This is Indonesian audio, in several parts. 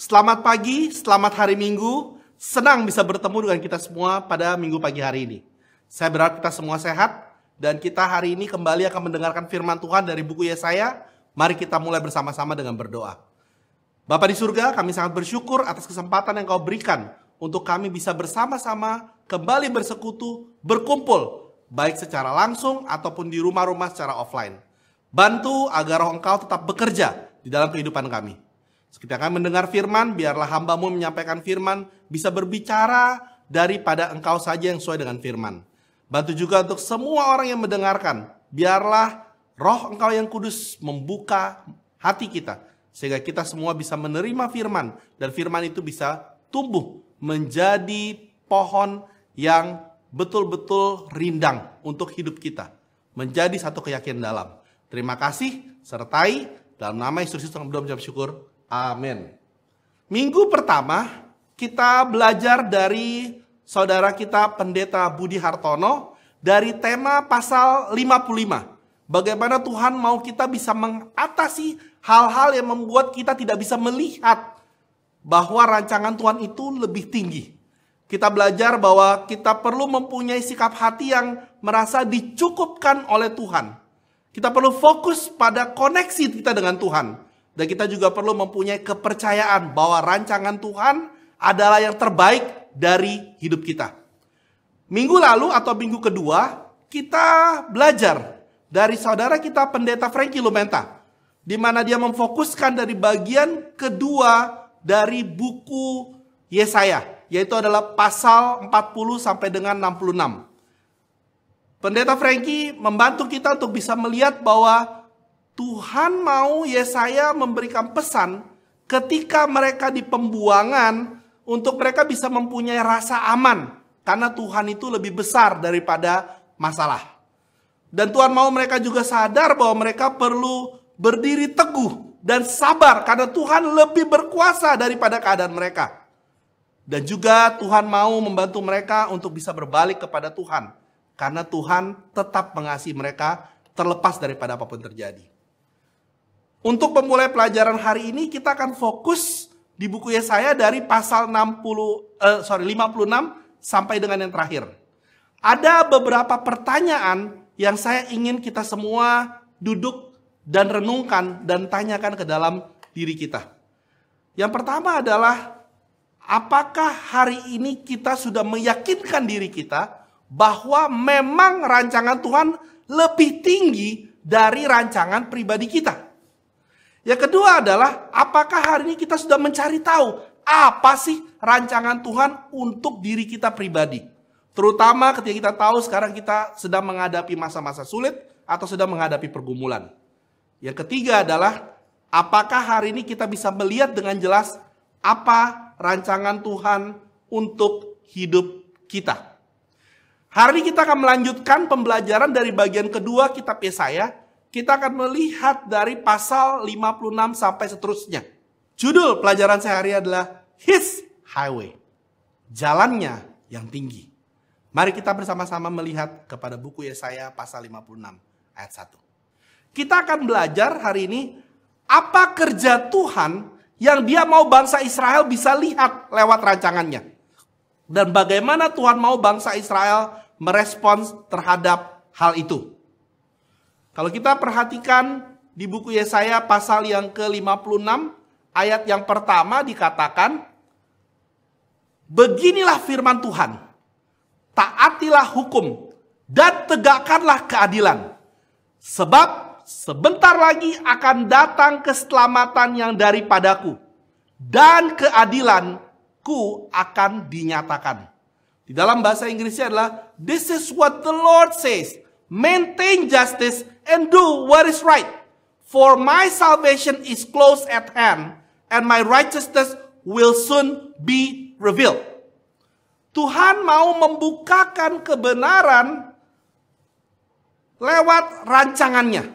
Selamat pagi, selamat hari Minggu. Senang bisa bertemu dengan kita semua pada Minggu pagi hari ini. Saya berharap kita semua sehat dan kita hari ini kembali akan mendengarkan firman Tuhan dari buku Yesaya. Mari kita mulai bersama-sama dengan berdoa. Bapa di surga, kami sangat bersyukur atas kesempatan yang kau berikan untuk kami bisa bersama-sama kembali bersekutu, berkumpul, baik secara langsung ataupun di rumah-rumah secara offline. Bantu agar roh engkau tetap bekerja di dalam kehidupan kami akan mendengar firman, biarlah hambamu menyampaikan firman, bisa berbicara daripada engkau saja yang sesuai dengan firman. Bantu juga untuk semua orang yang mendengarkan, biarlah roh engkau yang kudus membuka hati kita. Sehingga kita semua bisa menerima firman, dan firman itu bisa tumbuh menjadi pohon yang betul-betul rindang untuk hidup kita. Menjadi satu keyakinan dalam. Terima kasih, sertai dalam nama Yesus Kristus yang belum syukur. Amin. Minggu pertama kita belajar dari saudara kita Pendeta Budi Hartono dari tema pasal 55. Bagaimana Tuhan mau kita bisa mengatasi hal-hal yang membuat kita tidak bisa melihat bahwa rancangan Tuhan itu lebih tinggi. Kita belajar bahwa kita perlu mempunyai sikap hati yang merasa dicukupkan oleh Tuhan. Kita perlu fokus pada koneksi kita dengan Tuhan dan kita juga perlu mempunyai kepercayaan bahwa rancangan Tuhan adalah yang terbaik dari hidup kita. Minggu lalu atau minggu kedua, kita belajar dari saudara kita pendeta Frankie Lumenta. Di mana dia memfokuskan dari bagian kedua dari buku Yesaya. Yaitu adalah pasal 40 sampai dengan 66. Pendeta Frankie membantu kita untuk bisa melihat bahwa Tuhan mau Yesaya memberikan pesan ketika mereka di pembuangan untuk mereka bisa mempunyai rasa aman karena Tuhan itu lebih besar daripada masalah. Dan Tuhan mau mereka juga sadar bahwa mereka perlu berdiri teguh dan sabar karena Tuhan lebih berkuasa daripada keadaan mereka. Dan juga Tuhan mau membantu mereka untuk bisa berbalik kepada Tuhan karena Tuhan tetap mengasihi mereka terlepas daripada apapun terjadi. Untuk memulai pelajaran hari ini kita akan fokus di buku Yesaya dari pasal 60 uh, eh, sorry 56 sampai dengan yang terakhir. Ada beberapa pertanyaan yang saya ingin kita semua duduk dan renungkan dan tanyakan ke dalam diri kita. Yang pertama adalah apakah hari ini kita sudah meyakinkan diri kita bahwa memang rancangan Tuhan lebih tinggi dari rancangan pribadi kita? Yang kedua adalah apakah hari ini kita sudah mencari tahu apa sih rancangan Tuhan untuk diri kita pribadi. Terutama ketika kita tahu sekarang kita sedang menghadapi masa-masa sulit atau sedang menghadapi pergumulan. Yang ketiga adalah apakah hari ini kita bisa melihat dengan jelas apa rancangan Tuhan untuk hidup kita. Hari ini kita akan melanjutkan pembelajaran dari bagian kedua kitab Yesaya kita akan melihat dari pasal 56 sampai seterusnya. Judul pelajaran sehari adalah His Highway. Jalannya yang tinggi. Mari kita bersama-sama melihat kepada buku Yesaya pasal 56 ayat 1. Kita akan belajar hari ini apa kerja Tuhan yang dia mau bangsa Israel bisa lihat lewat rancangannya. Dan bagaimana Tuhan mau bangsa Israel merespons terhadap hal itu. Kalau kita perhatikan di buku Yesaya pasal yang ke-56 ayat yang pertama dikatakan Beginilah firman Tuhan. Taatilah hukum dan tegakkanlah keadilan. Sebab sebentar lagi akan datang keselamatan yang daripadaku dan keadilan ku akan dinyatakan. Di dalam bahasa Inggrisnya adalah this is what the Lord says. Maintain justice and do what is right. For my salvation is close at hand, and my righteousness will soon be revealed. Tuhan mau membukakan kebenaran lewat rancangannya.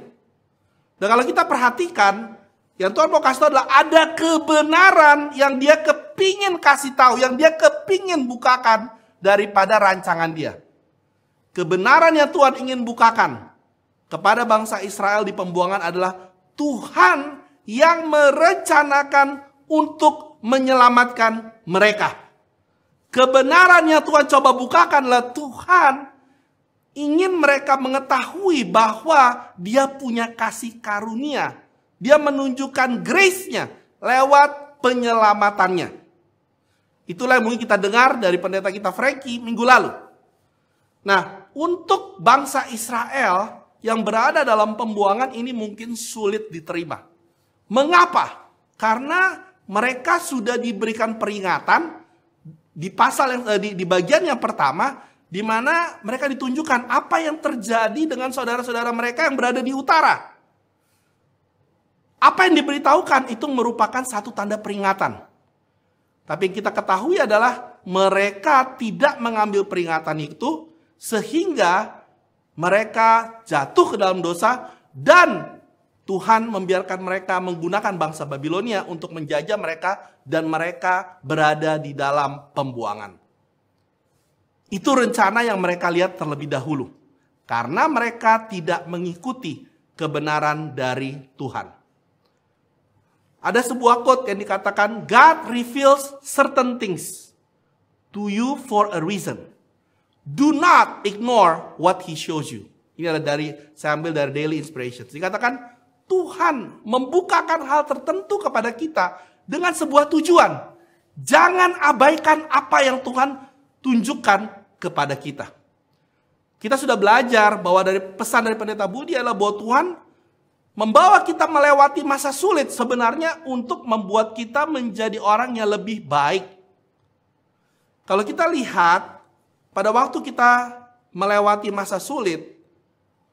Dan kalau kita perhatikan, yang Tuhan mau kasih tahu adalah ada kebenaran yang dia kepingin kasih tahu, yang dia kepingin bukakan daripada rancangan dia. Kebenaran yang Tuhan ingin bukakan kepada bangsa Israel di pembuangan adalah Tuhan yang merencanakan untuk menyelamatkan mereka. Kebenarannya Tuhan coba bukakanlah Tuhan ingin mereka mengetahui bahwa dia punya kasih karunia. Dia menunjukkan grace-nya lewat penyelamatannya. Itulah yang mungkin kita dengar dari pendeta kita Frankie minggu lalu. Nah, untuk bangsa Israel, yang berada dalam pembuangan ini mungkin sulit diterima. Mengapa? Karena mereka sudah diberikan peringatan di pasal yang eh, di, di bagian yang pertama di mana mereka ditunjukkan apa yang terjadi dengan saudara-saudara mereka yang berada di utara. Apa yang diberitahukan itu merupakan satu tanda peringatan. Tapi yang kita ketahui adalah mereka tidak mengambil peringatan itu sehingga mereka jatuh ke dalam dosa dan Tuhan membiarkan mereka menggunakan bangsa Babilonia untuk menjajah mereka dan mereka berada di dalam pembuangan. Itu rencana yang mereka lihat terlebih dahulu. Karena mereka tidak mengikuti kebenaran dari Tuhan. Ada sebuah quote yang dikatakan, God reveals certain things to you for a reason. Do not ignore what he shows you. Ini adalah dari saya ambil dari Daily Inspiration. Dikatakan Tuhan membukakan hal tertentu kepada kita dengan sebuah tujuan. Jangan abaikan apa yang Tuhan tunjukkan kepada kita. Kita sudah belajar bahwa dari pesan dari pendeta Budi adalah bahwa Tuhan membawa kita melewati masa sulit sebenarnya untuk membuat kita menjadi orang yang lebih baik. Kalau kita lihat pada waktu kita melewati masa sulit,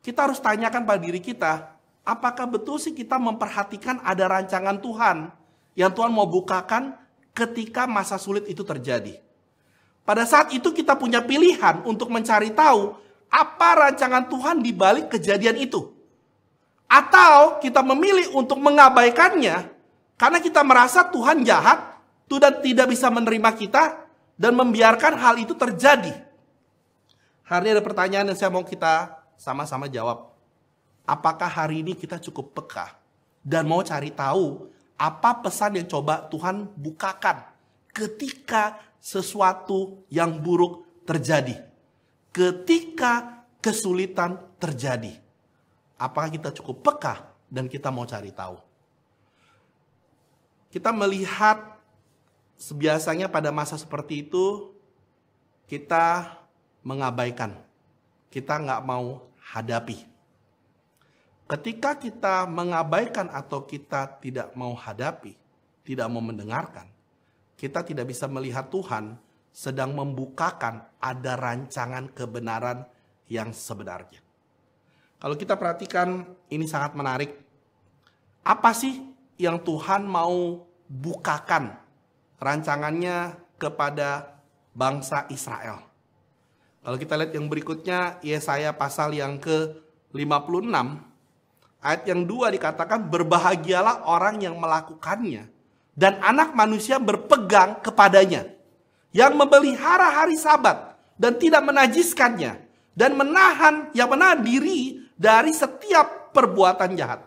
kita harus tanyakan pada diri kita, apakah betul sih kita memperhatikan ada rancangan Tuhan yang Tuhan mau bukakan ketika masa sulit itu terjadi. Pada saat itu kita punya pilihan untuk mencari tahu apa rancangan Tuhan di balik kejadian itu. Atau kita memilih untuk mengabaikannya karena kita merasa Tuhan jahat, Tuhan tidak bisa menerima kita dan membiarkan hal itu terjadi. Hari ini ada pertanyaan yang saya mau kita sama-sama jawab. Apakah hari ini kita cukup peka dan mau cari tahu apa pesan yang coba Tuhan bukakan ketika sesuatu yang buruk terjadi? Ketika kesulitan terjadi. Apakah kita cukup peka dan kita mau cari tahu? Kita melihat sebiasanya pada masa seperti itu kita mengabaikan. Kita nggak mau hadapi. Ketika kita mengabaikan atau kita tidak mau hadapi, tidak mau mendengarkan, kita tidak bisa melihat Tuhan sedang membukakan ada rancangan kebenaran yang sebenarnya. Kalau kita perhatikan, ini sangat menarik. Apa sih yang Tuhan mau bukakan rancangannya kepada bangsa Israel? Kalau kita lihat yang berikutnya, Yesaya pasal yang ke-56, ayat yang dua dikatakan, Berbahagialah orang yang melakukannya, dan anak manusia berpegang kepadanya, yang memelihara hari sabat, dan tidak menajiskannya, dan menahan, yang menahan diri dari setiap perbuatan jahat.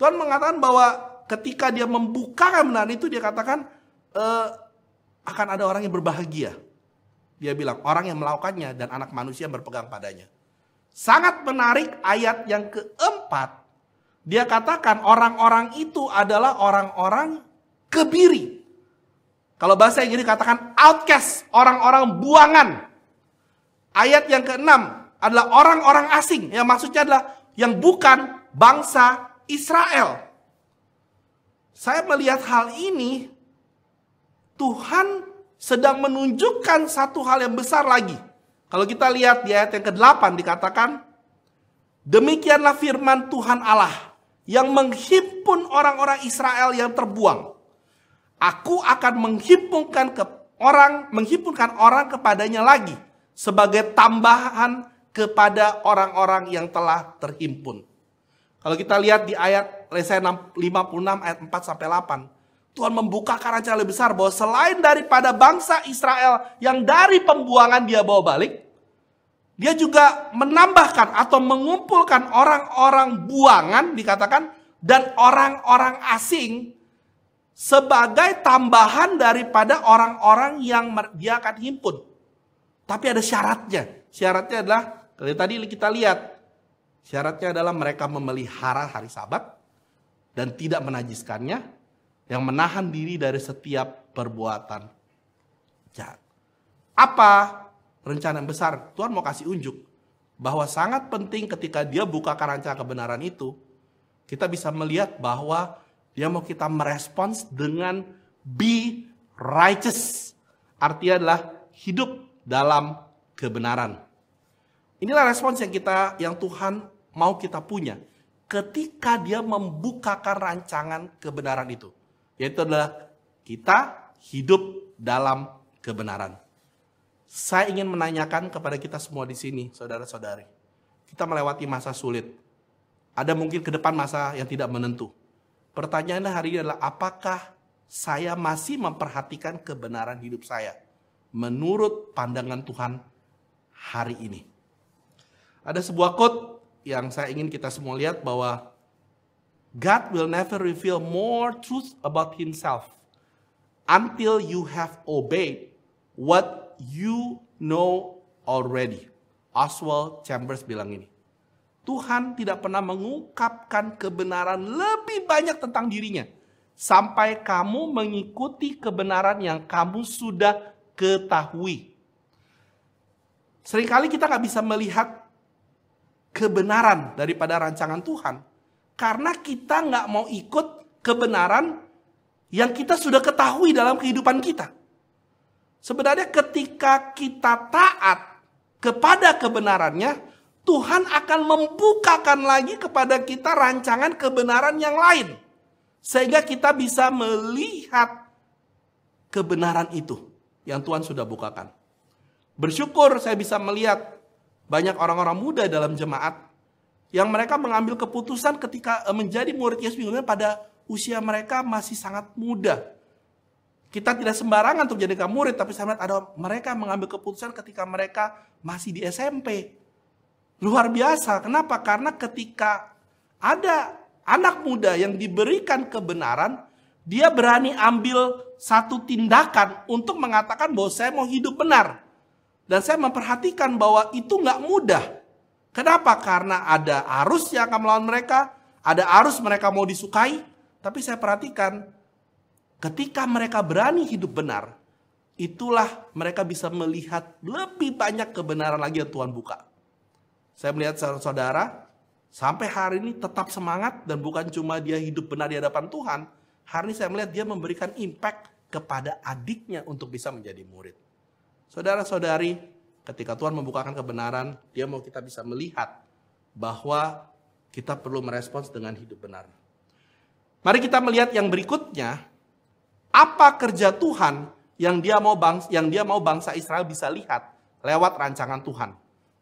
Tuhan mengatakan bahwa ketika dia membuka kebenaran itu, dia katakan, e, akan ada orang yang berbahagia dia bilang orang yang melakukannya dan anak manusia yang berpegang padanya. Sangat menarik ayat yang keempat. Dia katakan orang-orang itu adalah orang-orang kebiri. Kalau bahasa Inggris katakan outcast, orang-orang buangan. Ayat yang keenam adalah orang-orang asing. Yang maksudnya adalah yang bukan bangsa Israel. Saya melihat hal ini, Tuhan sedang menunjukkan satu hal yang besar lagi. Kalau kita lihat di ayat yang ke-8 dikatakan, Demikianlah firman Tuhan Allah yang menghimpun orang-orang Israel yang terbuang. Aku akan menghimpunkan ke orang menghimpunkan orang kepadanya lagi sebagai tambahan kepada orang-orang yang telah terhimpun. Kalau kita lihat di ayat Lesai 56 ayat 4 sampai 8, Tuhan membuka karang lebih besar bahwa selain daripada bangsa Israel yang dari pembuangan dia bawa balik, dia juga menambahkan atau mengumpulkan orang-orang buangan dikatakan dan orang-orang asing sebagai tambahan daripada orang-orang yang dia akan himpun. Tapi ada syaratnya. Syaratnya adalah dari tadi kita lihat syaratnya adalah mereka memelihara hari Sabat dan tidak menajiskannya yang menahan diri dari setiap perbuatan jahat. Apa rencana yang besar? Tuhan mau kasih unjuk bahwa sangat penting ketika dia buka rancangan kebenaran itu, kita bisa melihat bahwa dia mau kita merespons dengan be righteous. Artinya adalah hidup dalam kebenaran. Inilah respons yang kita yang Tuhan mau kita punya ketika dia membukakan rancangan kebenaran itu yaitu adalah kita hidup dalam kebenaran. Saya ingin menanyakan kepada kita semua di sini, saudara-saudari. Kita melewati masa sulit. Ada mungkin ke depan masa yang tidak menentu. Pertanyaannya hari ini adalah apakah saya masih memperhatikan kebenaran hidup saya menurut pandangan Tuhan hari ini. Ada sebuah quote yang saya ingin kita semua lihat bahwa God will never reveal more truth about Himself until you have obeyed what you know already. Oswald Chambers bilang ini. Tuhan tidak pernah mengungkapkan kebenaran lebih banyak tentang dirinya sampai kamu mengikuti kebenaran yang kamu sudah ketahui. Seringkali kita nggak bisa melihat kebenaran daripada rancangan Tuhan karena kita nggak mau ikut kebenaran yang kita sudah ketahui dalam kehidupan kita. Sebenarnya ketika kita taat kepada kebenarannya, Tuhan akan membukakan lagi kepada kita rancangan kebenaran yang lain. Sehingga kita bisa melihat kebenaran itu yang Tuhan sudah bukakan. Bersyukur saya bisa melihat banyak orang-orang muda dalam jemaat yang mereka mengambil keputusan ketika eh, menjadi murid Yesus minggu pada usia mereka masih sangat muda. Kita tidak sembarangan untuk jadikan murid, tapi saya ada mereka mengambil keputusan ketika mereka masih di SMP. Luar biasa. Kenapa? Karena ketika ada anak muda yang diberikan kebenaran, dia berani ambil satu tindakan untuk mengatakan bahwa saya mau hidup benar. Dan saya memperhatikan bahwa itu nggak mudah Kenapa? Karena ada arus yang akan melawan mereka, ada arus mereka mau disukai, tapi saya perhatikan ketika mereka berani hidup benar, itulah mereka bisa melihat lebih banyak kebenaran lagi yang Tuhan buka. Saya melihat saudara-saudara, sampai hari ini tetap semangat dan bukan cuma dia hidup benar di hadapan Tuhan, hari ini saya melihat dia memberikan impact kepada adiknya untuk bisa menjadi murid. Saudara-saudari, ketika Tuhan membukakan kebenaran, Dia mau kita bisa melihat bahwa kita perlu merespons dengan hidup benar. Mari kita melihat yang berikutnya, apa kerja Tuhan yang dia mau bangsa, yang dia mau bangsa Israel bisa lihat lewat rancangan Tuhan.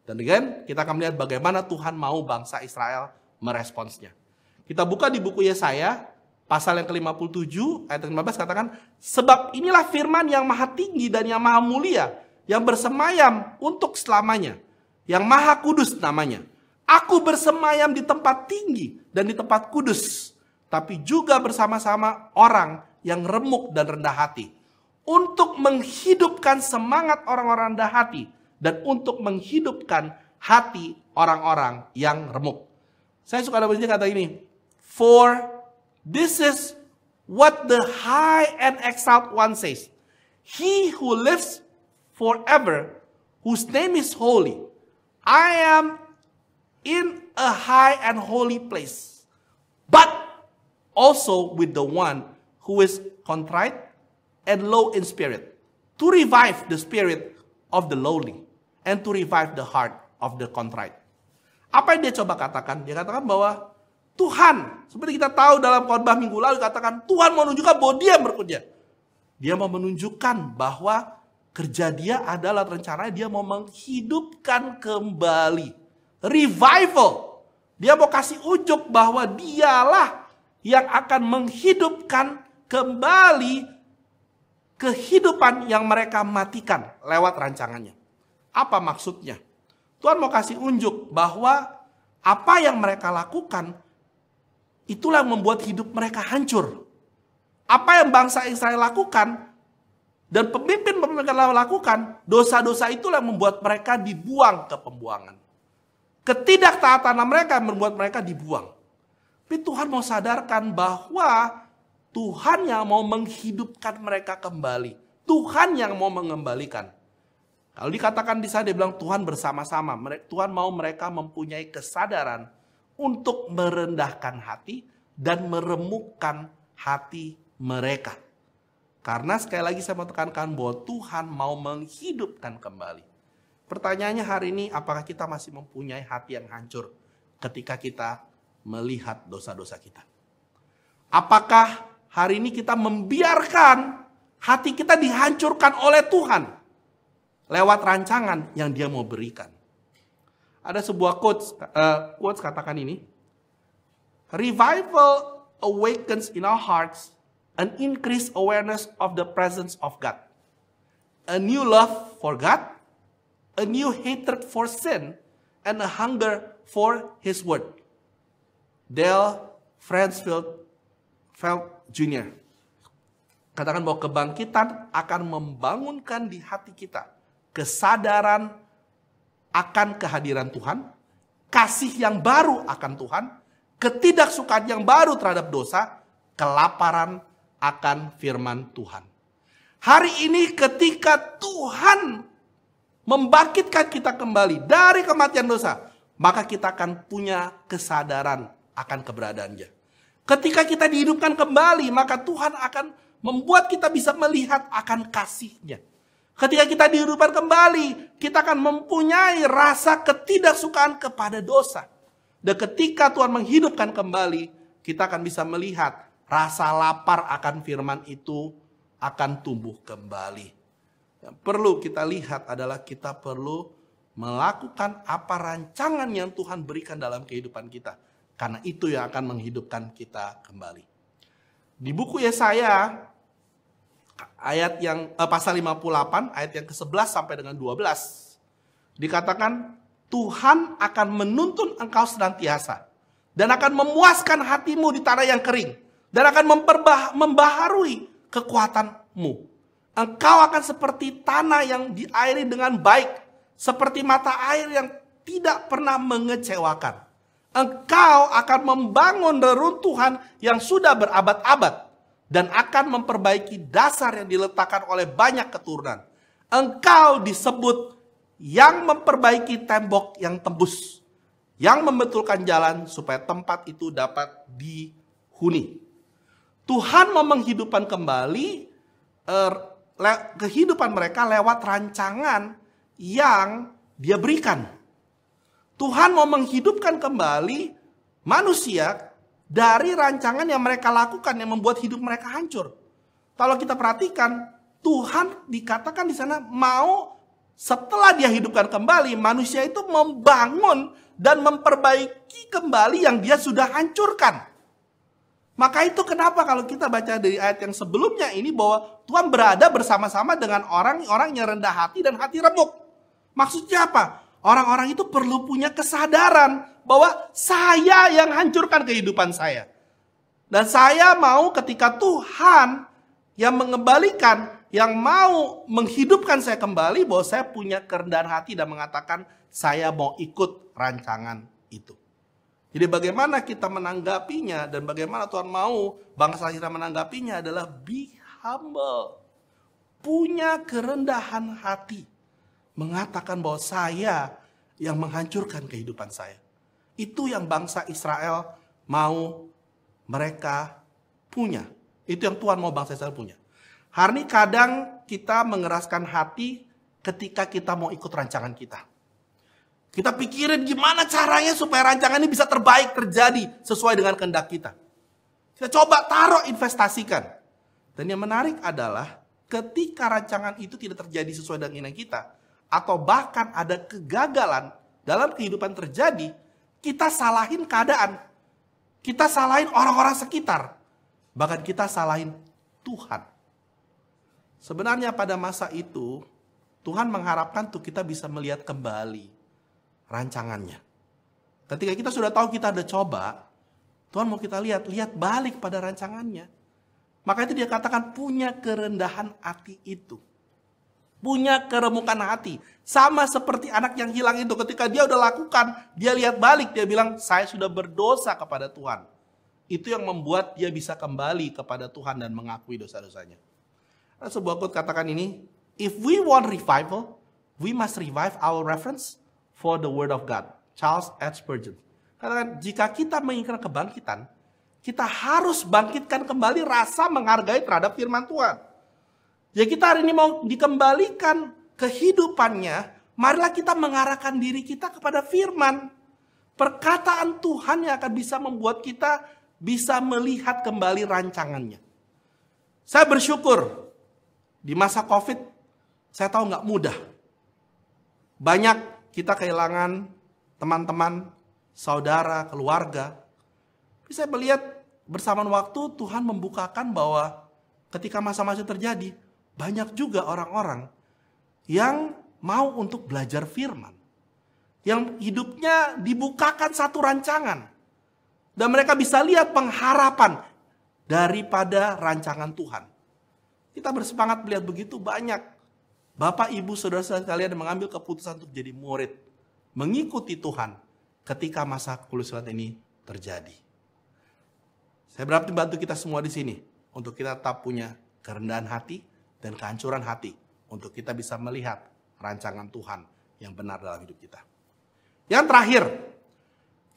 Dan again, kita akan melihat bagaimana Tuhan mau bangsa Israel meresponsnya. Kita buka di buku Yesaya, pasal yang ke-57, ayat 15 katakan, Sebab inilah firman yang maha tinggi dan yang maha mulia, yang bersemayam untuk selamanya, yang maha kudus namanya. Aku bersemayam di tempat tinggi dan di tempat kudus, tapi juga bersama-sama orang yang remuk dan rendah hati. Untuk menghidupkan semangat orang-orang rendah hati dan untuk menghidupkan hati orang-orang yang remuk. Saya suka ada kata ini, For this is what the high and exalted one says. He who lives forever, whose name is holy. I am in a high and holy place, but also with the one who is contrite and low in spirit, to revive the spirit of the lowly and to revive the heart of the contrite. Apa yang dia coba katakan? Dia katakan bahwa Tuhan, seperti kita tahu dalam khotbah minggu lalu katakan Tuhan menunjukkan bahwa dia berkudia. Dia mau menunjukkan bahwa Kerja dia adalah rencana dia mau menghidupkan kembali. Revival. Dia mau kasih ujuk bahwa dialah yang akan menghidupkan kembali kehidupan yang mereka matikan lewat rancangannya. Apa maksudnya? Tuhan mau kasih unjuk bahwa apa yang mereka lakukan itulah yang membuat hidup mereka hancur. Apa yang bangsa Israel lakukan dan pemimpin-pemimpin yang lakukan, dosa-dosa itulah yang membuat mereka dibuang ke pembuangan. Ketidaktaatan mereka membuat mereka dibuang. Tapi Tuhan mau sadarkan bahwa Tuhan yang mau menghidupkan mereka kembali. Tuhan yang mau mengembalikan. Kalau dikatakan di sana dia bilang Tuhan bersama-sama. Tuhan mau mereka mempunyai kesadaran untuk merendahkan hati dan meremukkan hati mereka. Karena sekali lagi saya mau tekankan bahwa Tuhan mau menghidupkan kembali. Pertanyaannya hari ini apakah kita masih mempunyai hati yang hancur ketika kita melihat dosa-dosa kita? Apakah hari ini kita membiarkan hati kita dihancurkan oleh Tuhan lewat rancangan yang dia mau berikan? Ada sebuah quotes, uh, quotes katakan ini, Revival awakens in our hearts an increased awareness of the presence of God, a new love for God, a new hatred for sin, and a hunger for His Word. Dale Fransfield Felt Jr. Katakan bahwa kebangkitan akan membangunkan di hati kita kesadaran akan kehadiran Tuhan, kasih yang baru akan Tuhan, ketidaksukaan yang baru terhadap dosa, kelaparan akan firman Tuhan. Hari ini ketika Tuhan membangkitkan kita kembali dari kematian dosa, maka kita akan punya kesadaran akan keberadaannya. Ketika kita dihidupkan kembali, maka Tuhan akan membuat kita bisa melihat akan kasihnya. Ketika kita dihidupkan kembali, kita akan mempunyai rasa ketidaksukaan kepada dosa. Dan ketika Tuhan menghidupkan kembali, kita akan bisa melihat Rasa lapar akan firman itu akan tumbuh kembali. Yang perlu kita lihat adalah kita perlu melakukan apa rancangan yang Tuhan berikan dalam kehidupan kita. Karena itu yang akan menghidupkan kita kembali. Di buku Yesaya ayat yang eh, pasal 58 ayat yang ke-11 sampai dengan 12 dikatakan Tuhan akan menuntun engkau senantiasa dan akan memuaskan hatimu di tanah yang kering dan akan membaharui kekuatanmu. Engkau akan seperti tanah yang diairi dengan baik, seperti mata air yang tidak pernah mengecewakan. Engkau akan membangun reruntuhan yang sudah berabad-abad dan akan memperbaiki dasar yang diletakkan oleh banyak keturunan. Engkau disebut yang memperbaiki tembok yang tembus, yang membetulkan jalan supaya tempat itu dapat dihuni. Tuhan mau menghidupkan kembali eh, le, kehidupan mereka lewat rancangan yang dia berikan. Tuhan mau menghidupkan kembali manusia dari rancangan yang mereka lakukan yang membuat hidup mereka hancur. Kalau kita perhatikan, Tuhan dikatakan di sana mau setelah dia hidupkan kembali, manusia itu membangun dan memperbaiki kembali yang dia sudah hancurkan. Maka itu kenapa kalau kita baca dari ayat yang sebelumnya ini bahwa Tuhan berada bersama-sama dengan orang-orang yang rendah hati dan hati remuk. Maksudnya apa? Orang-orang itu perlu punya kesadaran bahwa saya yang hancurkan kehidupan saya. Dan saya mau ketika Tuhan yang mengembalikan, yang mau menghidupkan saya kembali bahwa saya punya kerendahan hati dan mengatakan saya mau ikut rancangan itu. Jadi bagaimana kita menanggapinya dan bagaimana Tuhan mau bangsa kita menanggapinya adalah be humble. Punya kerendahan hati. Mengatakan bahwa saya yang menghancurkan kehidupan saya. Itu yang bangsa Israel mau mereka punya. Itu yang Tuhan mau bangsa Israel punya. Hari ini kadang kita mengeraskan hati ketika kita mau ikut rancangan kita. Kita pikirin gimana caranya supaya rancangan ini bisa terbaik terjadi sesuai dengan kehendak kita. Kita coba taruh investasikan. Dan yang menarik adalah ketika rancangan itu tidak terjadi sesuai dengan keinginan kita atau bahkan ada kegagalan dalam kehidupan terjadi, kita salahin keadaan. Kita salahin orang-orang sekitar. Bahkan kita salahin Tuhan. Sebenarnya pada masa itu Tuhan mengharapkan tuh kita bisa melihat kembali rancangannya. Ketika kita sudah tahu kita ada coba, Tuhan mau kita lihat, lihat balik pada rancangannya. Maka itu dia katakan punya kerendahan hati itu. Punya keremukan hati. Sama seperti anak yang hilang itu ketika dia udah lakukan, dia lihat balik, dia bilang saya sudah berdosa kepada Tuhan. Itu yang membuat dia bisa kembali kepada Tuhan dan mengakui dosa-dosanya. sebuah quote katakan ini, if we want revival, we must revive our reference for the word of God. Charles H. Spurgeon. Katakan, jika kita menginginkan kebangkitan, kita harus bangkitkan kembali rasa menghargai terhadap firman Tuhan. Ya kita hari ini mau dikembalikan kehidupannya, marilah kita mengarahkan diri kita kepada firman. Perkataan Tuhan yang akan bisa membuat kita bisa melihat kembali rancangannya. Saya bersyukur di masa COVID, saya tahu nggak mudah. Banyak kita kehilangan teman-teman, saudara, keluarga. Tapi saya melihat bersamaan waktu Tuhan membukakan bahwa ketika masa-masa terjadi, banyak juga orang-orang yang mau untuk belajar firman. Yang hidupnya dibukakan satu rancangan. Dan mereka bisa lihat pengharapan daripada rancangan Tuhan. Kita bersemangat melihat begitu banyak Bapak, Ibu, saudara-saudara sekalian mengambil keputusan untuk jadi murid, mengikuti Tuhan ketika masa kelulusan ini terjadi. Saya berharap dibantu kita semua di sini untuk kita tetap punya kerendahan hati dan kehancuran hati untuk kita bisa melihat rancangan Tuhan yang benar dalam hidup kita. Yang terakhir,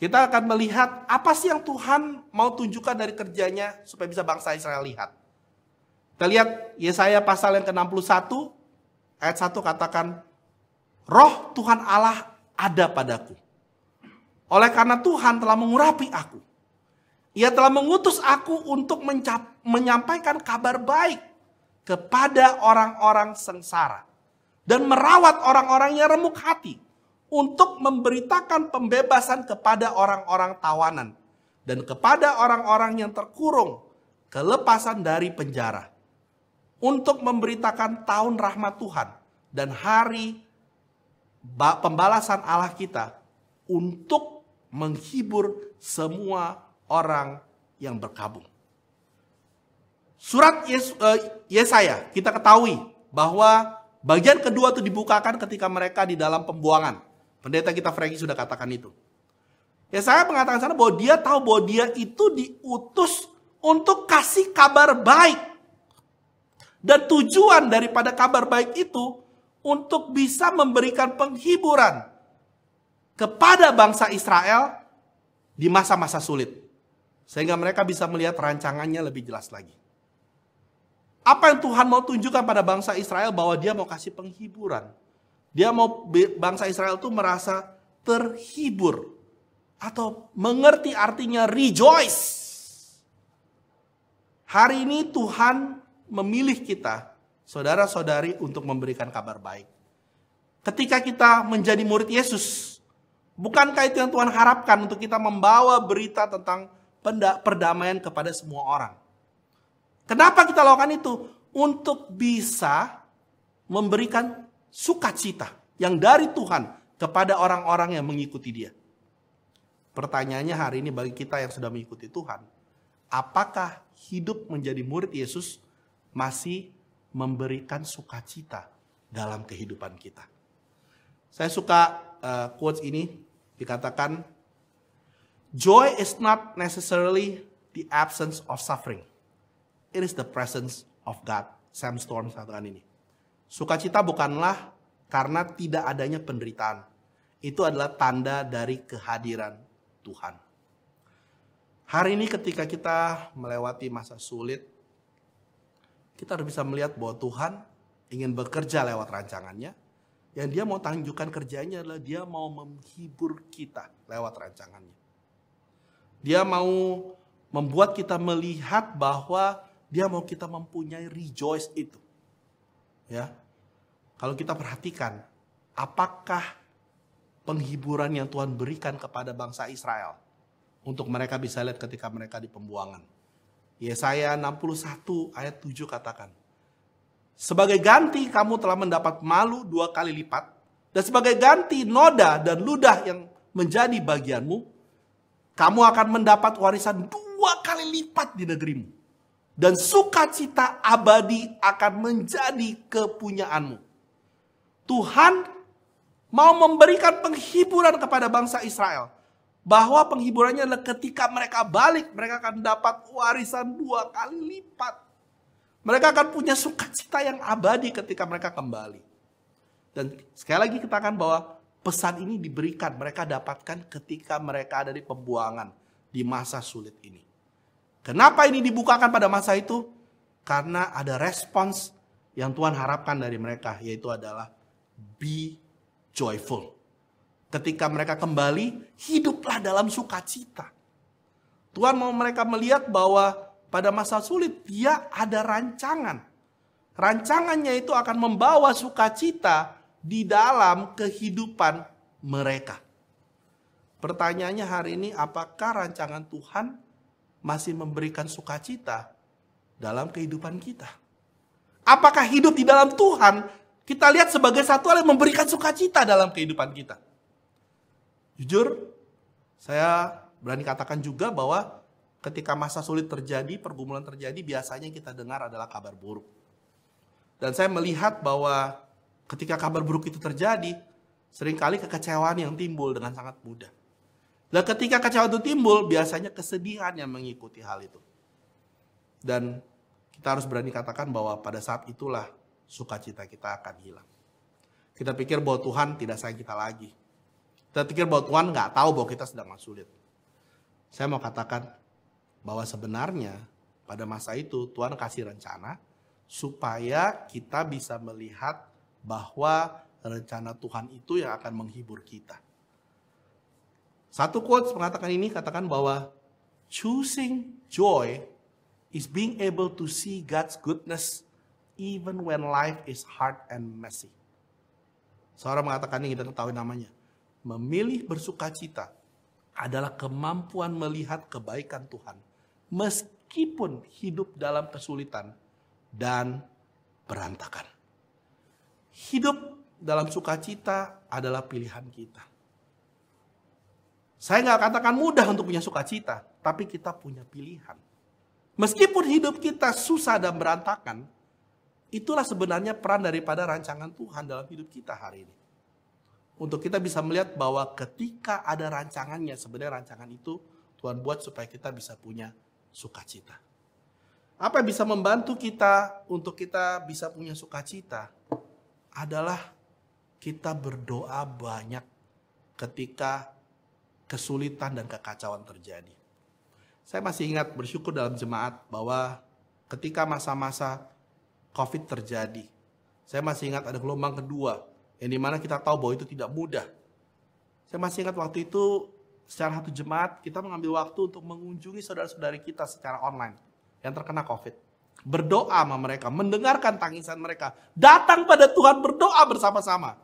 kita akan melihat apa sih yang Tuhan mau tunjukkan dari kerjanya supaya bisa bangsa Israel lihat. Kita lihat Yesaya pasal yang ke-61 Ayat 1 katakan, roh Tuhan Allah ada padaku. Oleh karena Tuhan telah mengurapi aku. Ia telah mengutus aku untuk mencap, menyampaikan kabar baik kepada orang-orang sengsara. Dan merawat orang-orang yang remuk hati. Untuk memberitakan pembebasan kepada orang-orang tawanan. Dan kepada orang-orang yang terkurung. Kelepasan dari penjara untuk memberitakan tahun rahmat Tuhan dan hari pembalasan Allah kita untuk menghibur semua orang yang berkabung. Surat yes, uh, Yesaya kita ketahui bahwa bagian kedua itu dibukakan ketika mereka di dalam pembuangan. Pendeta kita Franky sudah katakan itu. Yesaya mengatakan sana bahwa dia tahu bahwa dia itu diutus untuk kasih kabar baik dan tujuan daripada kabar baik itu untuk bisa memberikan penghiburan kepada bangsa Israel di masa-masa sulit. Sehingga mereka bisa melihat rancangannya lebih jelas lagi. Apa yang Tuhan mau tunjukkan pada bangsa Israel bahwa dia mau kasih penghiburan. Dia mau bangsa Israel itu merasa terhibur atau mengerti artinya rejoice. Hari ini Tuhan memilih kita, saudara-saudari, untuk memberikan kabar baik. Ketika kita menjadi murid Yesus, bukankah itu yang Tuhan harapkan untuk kita membawa berita tentang perdamaian kepada semua orang? Kenapa kita lakukan itu? Untuk bisa memberikan sukacita yang dari Tuhan kepada orang-orang yang mengikuti Dia. Pertanyaannya hari ini bagi kita yang sudah mengikuti Tuhan, apakah hidup menjadi murid Yesus masih memberikan sukacita dalam kehidupan kita. Saya suka uh, quotes ini dikatakan joy is not necessarily the absence of suffering. It is the presence of God. Sam Storm katakan ini. Sukacita bukanlah karena tidak adanya penderitaan. Itu adalah tanda dari kehadiran Tuhan. Hari ini ketika kita melewati masa sulit, kita harus bisa melihat bahwa Tuhan ingin bekerja lewat rancangannya. Yang dia mau tanjukan kerjanya adalah dia mau menghibur kita lewat rancangannya. Dia mau membuat kita melihat bahwa dia mau kita mempunyai rejoice itu. Ya. Kalau kita perhatikan, apakah penghiburan yang Tuhan berikan kepada bangsa Israel untuk mereka bisa lihat ketika mereka di pembuangan? Yesaya 61 ayat 7 katakan, Sebagai ganti kamu telah mendapat malu dua kali lipat, dan sebagai ganti noda dan ludah yang menjadi bagianmu, kamu akan mendapat warisan dua kali lipat di negerimu. Dan sukacita abadi akan menjadi kepunyaanmu. Tuhan mau memberikan penghiburan kepada bangsa Israel bahwa penghiburannya adalah ketika mereka balik, mereka akan dapat warisan dua kali lipat. Mereka akan punya sukacita yang abadi ketika mereka kembali. Dan sekali lagi kita akan bahwa pesan ini diberikan, mereka dapatkan ketika mereka ada di pembuangan di masa sulit ini. Kenapa ini dibukakan pada masa itu? Karena ada respons yang Tuhan harapkan dari mereka, yaitu adalah be joyful. Ketika mereka kembali, hiduplah dalam sukacita. Tuhan mau mereka melihat bahwa pada masa sulit dia ada rancangan. Rancangannya itu akan membawa sukacita di dalam kehidupan mereka. Pertanyaannya hari ini apakah rancangan Tuhan masih memberikan sukacita dalam kehidupan kita? Apakah hidup di dalam Tuhan kita lihat sebagai satu hal yang memberikan sukacita dalam kehidupan kita? Jujur, saya berani katakan juga bahwa ketika masa sulit terjadi, pergumulan terjadi, biasanya yang kita dengar adalah kabar buruk. Dan saya melihat bahwa ketika kabar buruk itu terjadi, seringkali kekecewaan yang timbul dengan sangat mudah. Dan ketika kecewaan itu timbul, biasanya kesedihan yang mengikuti hal itu. Dan kita harus berani katakan bahwa pada saat itulah sukacita kita akan hilang. Kita pikir bahwa Tuhan tidak sayang kita lagi. Kita pikir bahwa Tuhan nggak tahu bahwa kita sedang sulit. Saya mau katakan bahwa sebenarnya pada masa itu Tuhan kasih rencana supaya kita bisa melihat bahwa rencana Tuhan itu yang akan menghibur kita. Satu quotes mengatakan ini katakan bahwa choosing joy is being able to see God's goodness even when life is hard and messy. Seorang mengatakan ini kita tahu namanya memilih bersukacita adalah kemampuan melihat kebaikan Tuhan meskipun hidup dalam kesulitan dan berantakan. Hidup dalam sukacita adalah pilihan kita. Saya nggak katakan mudah untuk punya sukacita, tapi kita punya pilihan. Meskipun hidup kita susah dan berantakan, itulah sebenarnya peran daripada rancangan Tuhan dalam hidup kita hari ini untuk kita bisa melihat bahwa ketika ada rancangannya, sebenarnya rancangan itu Tuhan buat supaya kita bisa punya sukacita. Apa yang bisa membantu kita untuk kita bisa punya sukacita adalah kita berdoa banyak ketika kesulitan dan kekacauan terjadi. Saya masih ingat bersyukur dalam jemaat bahwa ketika masa-masa COVID terjadi, saya masih ingat ada gelombang kedua, yang dimana kita tahu bahwa itu tidak mudah. Saya masih ingat waktu itu secara satu jemaat kita mengambil waktu untuk mengunjungi saudara-saudari kita secara online yang terkena COVID. Berdoa sama mereka, mendengarkan tangisan mereka, datang pada Tuhan berdoa bersama-sama.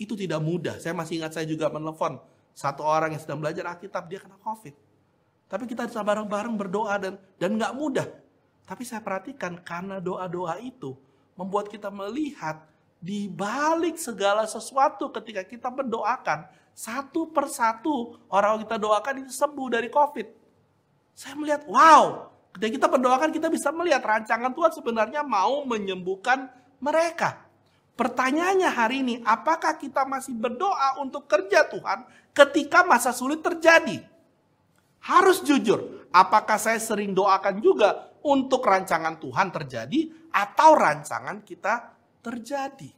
Itu tidak mudah. Saya masih ingat saya juga menelpon satu orang yang sedang belajar Alkitab, dia kena COVID. Tapi kita bisa bareng-bareng berdoa dan dan nggak mudah. Tapi saya perhatikan karena doa-doa itu membuat kita melihat di balik segala sesuatu ketika kita mendoakan, satu persatu orang yang kita doakan itu sembuh dari COVID. Saya melihat, wow, ketika kita mendoakan kita bisa melihat rancangan Tuhan sebenarnya mau menyembuhkan mereka. Pertanyaannya hari ini, apakah kita masih berdoa untuk kerja Tuhan ketika masa sulit terjadi? Harus jujur, apakah saya sering doakan juga untuk rancangan Tuhan terjadi atau rancangan kita terjadi.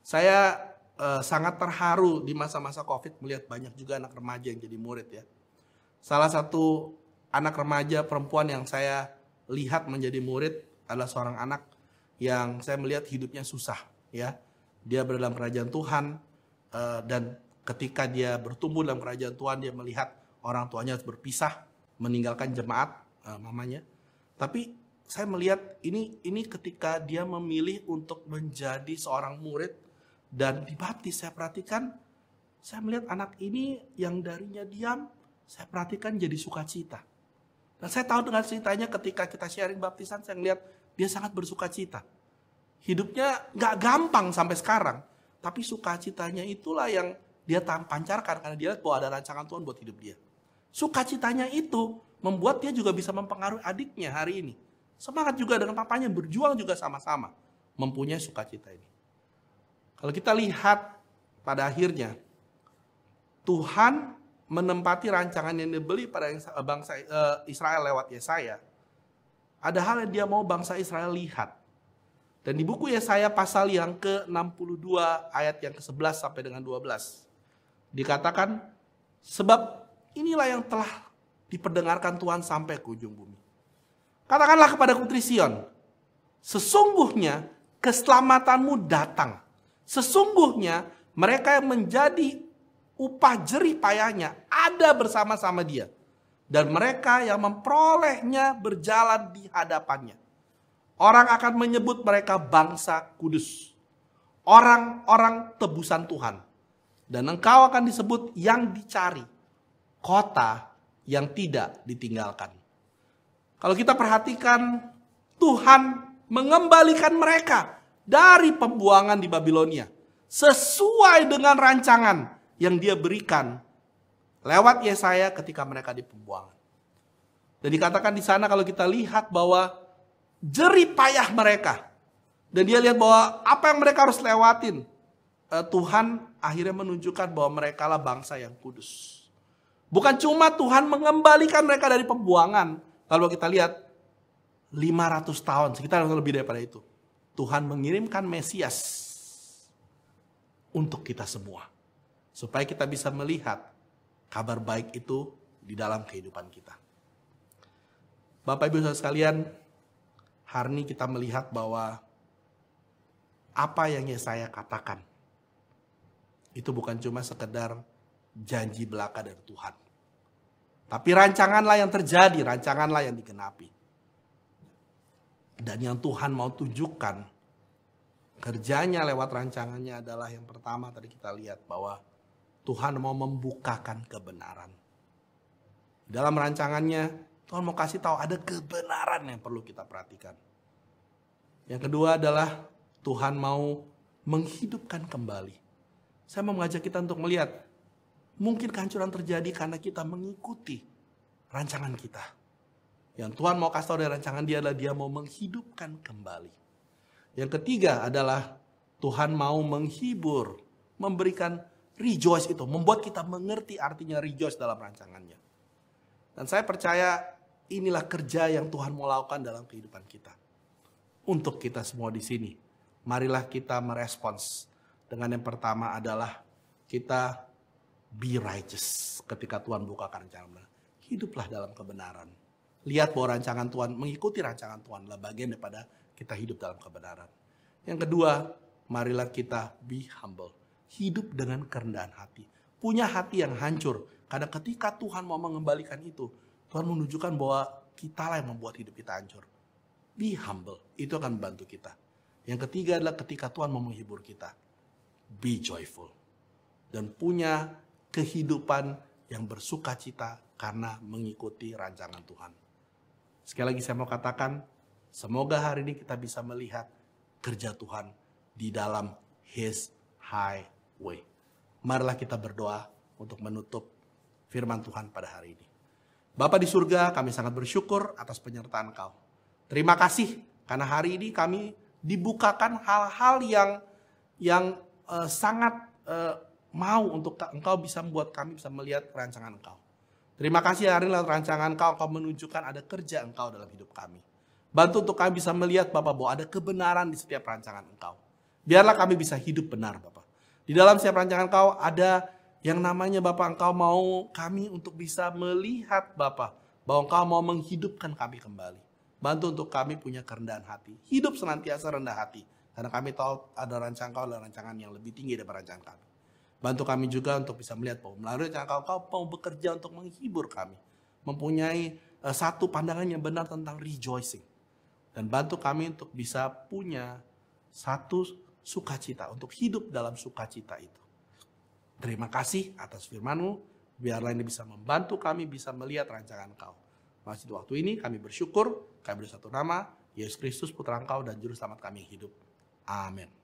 Saya eh, sangat terharu di masa-masa COVID melihat banyak juga anak remaja yang jadi murid ya. Salah satu anak remaja perempuan yang saya lihat menjadi murid adalah seorang anak yang saya melihat hidupnya susah ya. Dia berada dalam kerajaan Tuhan eh, dan ketika dia bertumbuh dalam kerajaan Tuhan dia melihat orang tuanya berpisah, meninggalkan jemaat eh, mamanya. Tapi saya melihat ini ini ketika dia memilih untuk menjadi seorang murid dan dibaptis saya perhatikan saya melihat anak ini yang darinya diam saya perhatikan jadi sukacita dan saya tahu dengan ceritanya ketika kita sharing baptisan saya melihat dia sangat bersukacita hidupnya nggak gampang sampai sekarang tapi sukacitanya itulah yang dia pancarkan karena dia bahwa ada rancangan Tuhan buat hidup dia sukacitanya itu membuat dia juga bisa mempengaruhi adiknya hari ini Semangat juga dengan papanya, berjuang juga sama-sama. Mempunyai sukacita ini. Kalau kita lihat pada akhirnya, Tuhan menempati rancangan yang dibeli pada bangsa eh, Israel lewat Yesaya. Ada hal yang dia mau bangsa Israel lihat. Dan di buku Yesaya pasal yang ke-62 ayat yang ke-11 sampai dengan 12. Dikatakan, sebab inilah yang telah diperdengarkan Tuhan sampai ke ujung bumi. Katakanlah kepada putri Sion, sesungguhnya keselamatanmu datang. Sesungguhnya mereka yang menjadi upah jerih payahnya ada bersama-sama dia. Dan mereka yang memperolehnya berjalan di hadapannya. Orang akan menyebut mereka bangsa kudus. Orang-orang tebusan Tuhan. Dan engkau akan disebut yang dicari. Kota yang tidak ditinggalkan. Kalau kita perhatikan, Tuhan mengembalikan mereka dari pembuangan di Babilonia sesuai dengan rancangan yang dia berikan lewat Yesaya ketika mereka di pembuangan. Dan dikatakan di sana kalau kita lihat bahwa jerih payah mereka dan dia lihat bahwa apa yang mereka harus lewatin eh, Tuhan akhirnya menunjukkan bahwa mereka lah bangsa yang kudus. Bukan cuma Tuhan mengembalikan mereka dari pembuangan, Lalu kita lihat 500 tahun, sekitar lebih daripada itu. Tuhan mengirimkan Mesias untuk kita semua. Supaya kita bisa melihat kabar baik itu di dalam kehidupan kita. Bapak Ibu Saudara sekalian, hari ini kita melihat bahwa apa yang saya katakan itu bukan cuma sekedar janji belaka dari Tuhan. Tapi rancanganlah yang terjadi, rancanganlah yang digenapi. Dan yang Tuhan mau tunjukkan kerjanya lewat rancangannya adalah yang pertama tadi kita lihat bahwa Tuhan mau membukakan kebenaran. Dalam rancangannya Tuhan mau kasih tahu ada kebenaran yang perlu kita perhatikan. Yang kedua adalah Tuhan mau menghidupkan kembali. Saya mau mengajak kita untuk melihat mungkin kehancuran terjadi karena kita mengikuti rancangan kita. Yang Tuhan mau kasih tahu dari rancangan dia adalah dia mau menghidupkan kembali. Yang ketiga adalah Tuhan mau menghibur, memberikan rejoice itu, membuat kita mengerti artinya rejoice dalam rancangannya. Dan saya percaya inilah kerja yang Tuhan mau lakukan dalam kehidupan kita. Untuk kita semua di sini, marilah kita merespons. Dengan yang pertama adalah kita Be righteous. Ketika Tuhan bukakan rencana hiduplah dalam kebenaran. Lihat bahwa rancangan Tuhan, mengikuti rancangan Tuhan adalah bagian daripada kita hidup dalam kebenaran. Yang kedua, marilah kita be humble. Hidup dengan kerendahan hati. Punya hati yang hancur. Karena ketika Tuhan mau mengembalikan itu, Tuhan menunjukkan bahwa kita lah yang membuat hidup kita hancur. Be humble, itu akan membantu kita. Yang ketiga adalah ketika Tuhan mau menghibur kita. Be joyful. Dan punya kehidupan yang bersuka cita karena mengikuti rancangan Tuhan. Sekali lagi saya mau katakan, semoga hari ini kita bisa melihat kerja Tuhan di dalam His Highway. Marilah kita berdoa untuk menutup firman Tuhan pada hari ini. Bapak di surga, kami sangat bersyukur atas penyertaan Kau. Terima kasih karena hari ini kami dibukakan hal-hal yang yang uh, sangat uh, mau untuk engkau bisa membuat kami bisa melihat rancangan engkau. Terima kasih hari ini rancangan engkau, engkau menunjukkan ada kerja engkau dalam hidup kami. Bantu untuk kami bisa melihat Bapak bahwa ada kebenaran di setiap rancangan engkau. Biarlah kami bisa hidup benar Bapak. Di dalam setiap rancangan engkau ada yang namanya Bapak engkau mau kami untuk bisa melihat Bapak. Bahwa engkau mau menghidupkan kami kembali. Bantu untuk kami punya kerendahan hati. Hidup senantiasa rendah hati. Karena kami tahu ada rancangan engkau adalah rancangan yang lebih tinggi daripada rancangan kami. Bantu kami juga untuk bisa melihat bahwa melalui cara kau mau bekerja untuk menghibur kami. Mempunyai uh, satu pandangan yang benar tentang rejoicing. Dan bantu kami untuk bisa punya satu sukacita, untuk hidup dalam sukacita itu. Terima kasih atas firmanmu, biarlah ini bisa membantu kami bisa melihat rancangan kau. Masih waktu ini kami bersyukur, kami bersatu nama, Yesus Kristus Putra Engkau dan Juru Selamat kami hidup. Amin.